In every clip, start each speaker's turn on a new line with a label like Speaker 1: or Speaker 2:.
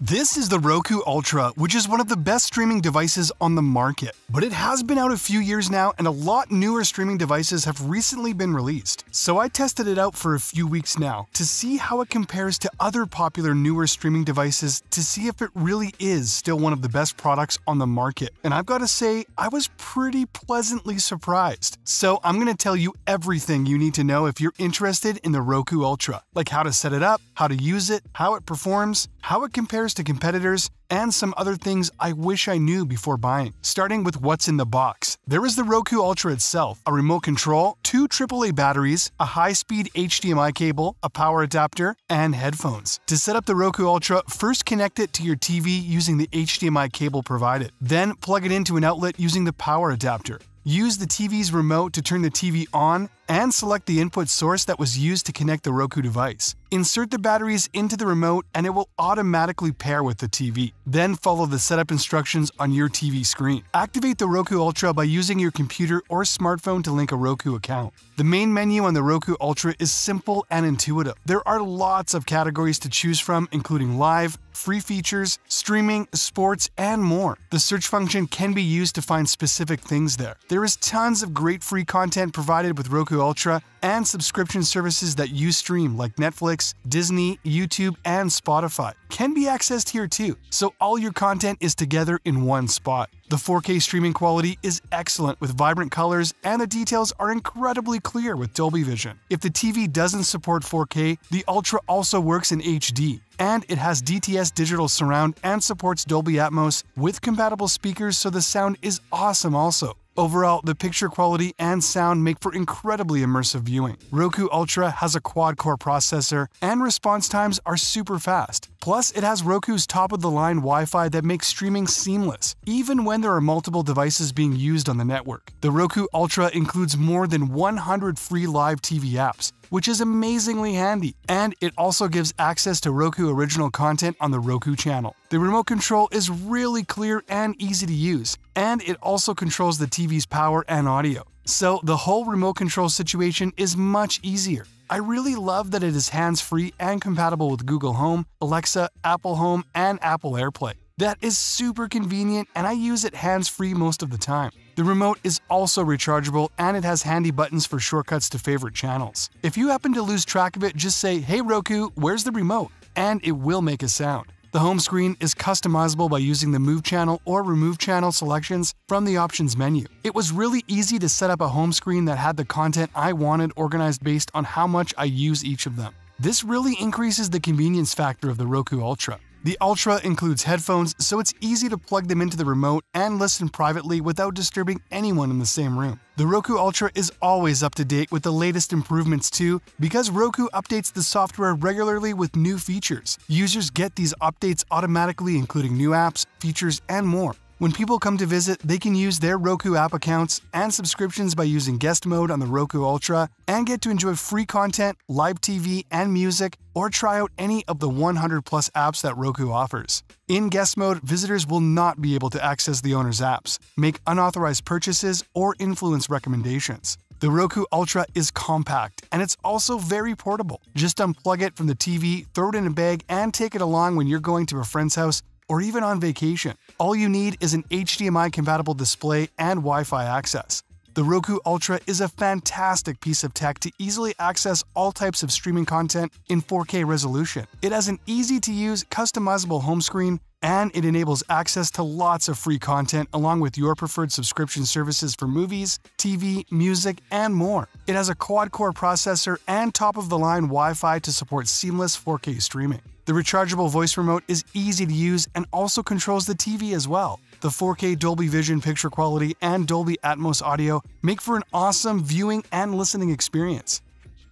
Speaker 1: This is the Roku Ultra, which is one of the best streaming devices on the market. But it has been out a few years now, and a lot newer streaming devices have recently been released. So I tested it out for a few weeks now to see how it compares to other popular newer streaming devices to see if it really is still one of the best products on the market. And I've got to say, I was pretty pleasantly surprised. So I'm going to tell you everything you need to know if you're interested in the Roku Ultra, like how to set it up, how to use it, how it performs, how it compares to competitors, and some other things I wish I knew before buying. Starting with what's in the box, there is the Roku Ultra itself, a remote control, two AAA batteries, a high-speed HDMI cable, a power adapter, and headphones. To set up the Roku Ultra, first connect it to your TV using the HDMI cable provided. Then plug it into an outlet using the power adapter. Use the TV's remote to turn the TV on and select the input source that was used to connect the Roku device. Insert the batteries into the remote and it will automatically pair with the TV. Then follow the setup instructions on your TV screen. Activate the Roku Ultra by using your computer or smartphone to link a Roku account. The main menu on the Roku Ultra is simple and intuitive. There are lots of categories to choose from including live, free features, streaming, sports, and more. The search function can be used to find specific things there. There is tons of great free content provided with Roku Ultra and subscription services that you stream like Netflix, Disney, YouTube, and Spotify can be accessed here too, so all your content is together in one spot. The 4K streaming quality is excellent with vibrant colors and the details are incredibly clear with Dolby Vision. If the TV doesn't support 4K, the Ultra also works in HD, and it has DTS digital surround and supports Dolby Atmos with compatible speakers so the sound is awesome also. Overall, the picture quality and sound make for incredibly immersive viewing. Roku Ultra has a quad-core processor and response times are super fast. Plus, it has Roku's top of the line Wi Fi that makes streaming seamless, even when there are multiple devices being used on the network. The Roku Ultra includes more than 100 free live TV apps, which is amazingly handy, and it also gives access to Roku original content on the Roku channel. The remote control is really clear and easy to use, and it also controls the TV's power and audio. So the whole remote control situation is much easier. I really love that it is hands-free and compatible with Google Home, Alexa, Apple Home, and Apple AirPlay. That is super convenient and I use it hands-free most of the time. The remote is also rechargeable and it has handy buttons for shortcuts to favorite channels. If you happen to lose track of it, just say, hey Roku, where's the remote? And it will make a sound. The home screen is customizable by using the Move Channel or Remove Channel selections from the options menu. It was really easy to set up a home screen that had the content I wanted organized based on how much I use each of them. This really increases the convenience factor of the Roku Ultra. The Ultra includes headphones, so it's easy to plug them into the remote and listen privately without disturbing anyone in the same room. The Roku Ultra is always up to date with the latest improvements too, because Roku updates the software regularly with new features. Users get these updates automatically, including new apps, features, and more. When people come to visit, they can use their Roku app accounts and subscriptions by using guest mode on the Roku Ultra and get to enjoy free content, live TV, and music, or try out any of the 100 plus apps that Roku offers. In guest mode, visitors will not be able to access the owner's apps, make unauthorized purchases, or influence recommendations. The Roku Ultra is compact and it's also very portable. Just unplug it from the TV, throw it in a bag, and take it along when you're going to a friend's house or even on vacation. All you need is an HDMI compatible display and Wi Fi access. The Roku Ultra is a fantastic piece of tech to easily access all types of streaming content in 4K resolution. It has an easy to use, customizable home screen, and it enables access to lots of free content along with your preferred subscription services for movies, TV, music, and more. It has a quad core processor and top of the line Wi Fi to support seamless 4K streaming. The rechargeable voice remote is easy to use and also controls the TV as well. The 4K Dolby Vision picture quality and Dolby Atmos audio make for an awesome viewing and listening experience.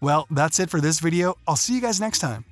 Speaker 1: Well, that's it for this video. I'll see you guys next time.